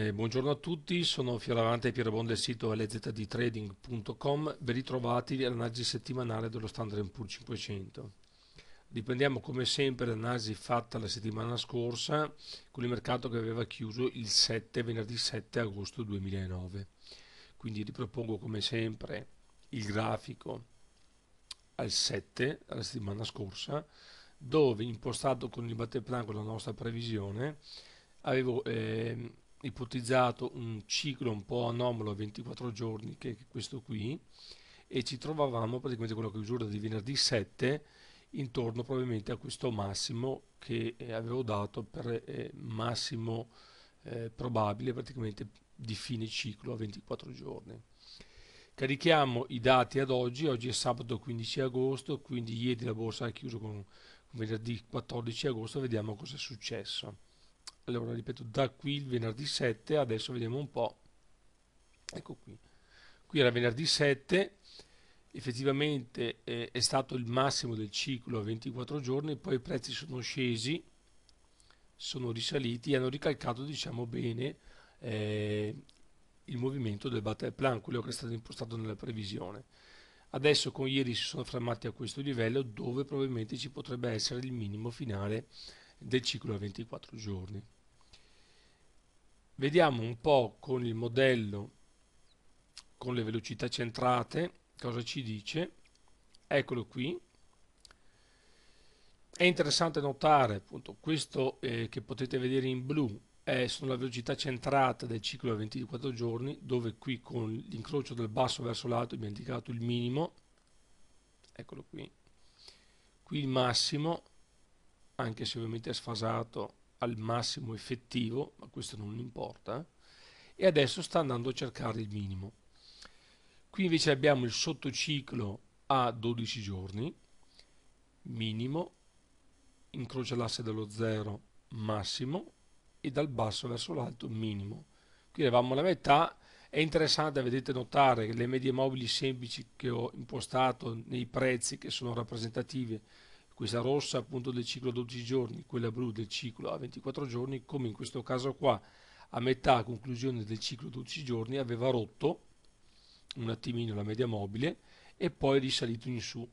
Eh, buongiorno a tutti, sono Fioravante Pierabon del sito lzdtrading.com, ben ritrovati all'analisi settimanale dello Standard Poor's 500. Riprendiamo come sempre l'analisi fatta la settimana scorsa con il mercato che aveva chiuso il 7, venerdì 7 agosto 2009. Quindi ripropongo come sempre il grafico al 7, la settimana scorsa, dove impostato con il batteplan con la nostra previsione, avevo... Eh, ipotizzato un ciclo un po' anomalo a 24 giorni, che è questo qui, e ci trovavamo praticamente con la chiusura di venerdì 7 intorno probabilmente a questo massimo che eh, avevo dato per eh, massimo eh, probabile praticamente di fine ciclo a 24 giorni. Carichiamo i dati ad oggi, oggi è sabato 15 agosto, quindi ieri la borsa ha chiuso con venerdì 14 agosto, vediamo cosa è successo allora ripeto da qui il venerdì 7 adesso vediamo un po' ecco qui qui era venerdì 7 effettivamente eh, è stato il massimo del ciclo a 24 giorni poi i prezzi sono scesi sono risaliti e hanno ricalcato diciamo bene eh, il movimento del battle plan quello che è stato impostato nella previsione adesso con ieri si sono fermati a questo livello dove probabilmente ci potrebbe essere il minimo finale del ciclo a 24 giorni Vediamo un po' con il modello con le velocità centrate cosa ci dice. Eccolo qui. È interessante notare appunto questo eh, che potete vedere in blu è, sulla velocità centrata del ciclo a 24 giorni dove qui con l'incrocio del basso verso l'alto abbiamo indicato il minimo. Eccolo qui. Qui il massimo anche se ovviamente è sfasato al massimo effettivo, ma questo non importa, eh, e adesso sta andando a cercare il minimo. Qui invece abbiamo il sottociclo a 12 giorni, minimo, incrocia l'asse dello 0 massimo e dal basso verso l'alto minimo. Qui eravamo alla metà, è interessante, vedete, notare che le medie mobili semplici che ho impostato nei prezzi che sono rappresentative questa rossa appunto del ciclo a 12 giorni, quella blu del ciclo a 24 giorni, come in questo caso qua a metà conclusione del ciclo 12 giorni aveva rotto un attimino la media mobile e poi risalito in su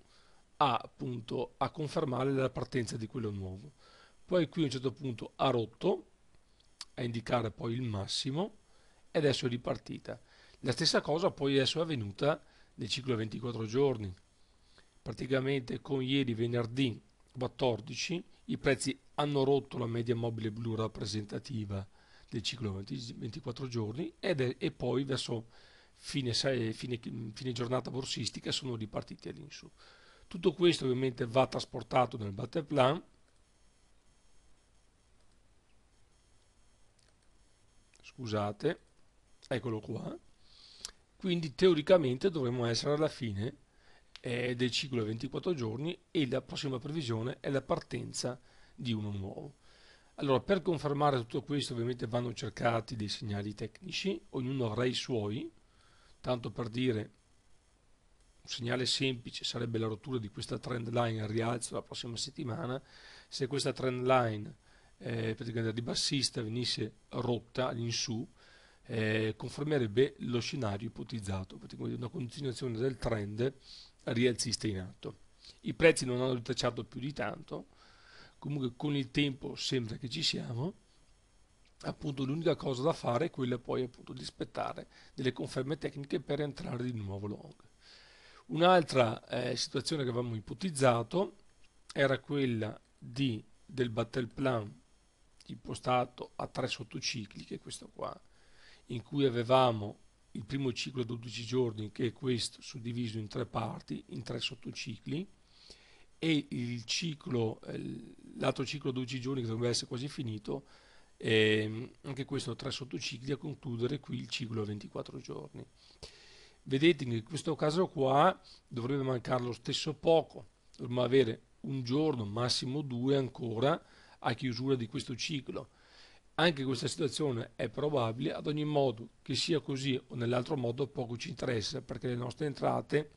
a, appunto, a confermare la partenza di quello nuovo. Poi qui a un certo punto ha rotto, a indicare poi il massimo, e adesso è ripartita. La stessa cosa poi adesso è avvenuta nel ciclo a 24 giorni praticamente con ieri venerdì 14 i prezzi hanno rotto la media mobile blu rappresentativa del ciclo 20, 24 giorni ed è, e poi verso fine, eh, fine, fine giornata borsistica sono ripartiti all'insù. Tutto questo ovviamente va trasportato nel battle plan scusate, eccolo qua. Quindi teoricamente dovremmo essere alla fine eh, del ciclo 24 giorni e la prossima previsione è la partenza di uno nuovo. Allora, per confermare tutto questo ovviamente vanno cercati dei segnali tecnici, ognuno avrà i suoi, tanto per dire un segnale semplice sarebbe la rottura di questa trend line al rialzo la prossima settimana, se questa trend line eh, praticamente ribassista venisse rotta all'insù, eh, confermerebbe lo scenario ipotizzato, una continuazione del trend rialzista in atto. I prezzi non hanno ritracciato più di tanto, comunque con il tempo sembra che ci siamo, appunto l'unica cosa da fare è quella poi appunto di aspettare delle conferme tecniche per entrare di nuovo long. Un'altra eh, situazione che avevamo ipotizzato era quella di, del battle plan impostato a tre sottocicliche, questo qua, in cui avevamo il primo ciclo a 12 giorni, che è questo, suddiviso in tre parti, in tre sottocicli, e il ciclo, eh, l'altro ciclo a 12 giorni che dovrebbe essere quasi finito, eh, anche questo tre sottocicli a concludere qui il ciclo a 24 giorni. Vedete che in questo caso qua dovrebbe mancare lo stesso poco, dovremmo avere un giorno, massimo due ancora, a chiusura di questo ciclo. Anche questa situazione è probabile, ad ogni modo che sia così o nell'altro modo poco ci interessa perché le nostre entrate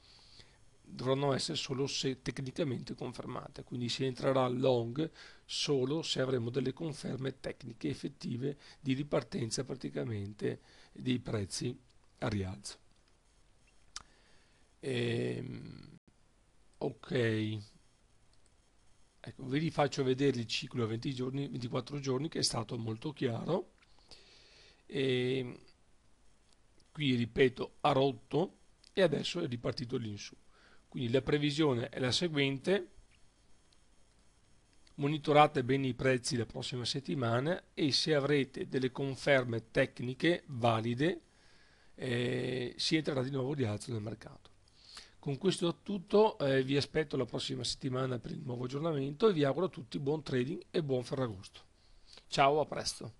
dovranno essere solo se tecnicamente confermate, quindi si entrerà long solo se avremo delle conferme tecniche effettive di ripartenza praticamente dei prezzi a rialzo. Ehm, ok. Ecco, vi rifaccio vedere il ciclo a 20 giorni, 24 giorni che è stato molto chiaro. E qui ripeto ha rotto e adesso è ripartito l'insù. Quindi la previsione è la seguente. Monitorate bene i prezzi la prossima settimana e se avrete delle conferme tecniche valide eh, si entrerà di nuovo di alzo nel mercato. Con questo è tutto, eh, vi aspetto la prossima settimana per il nuovo aggiornamento e vi auguro a tutti buon trading e buon Ferragosto. Ciao, a presto.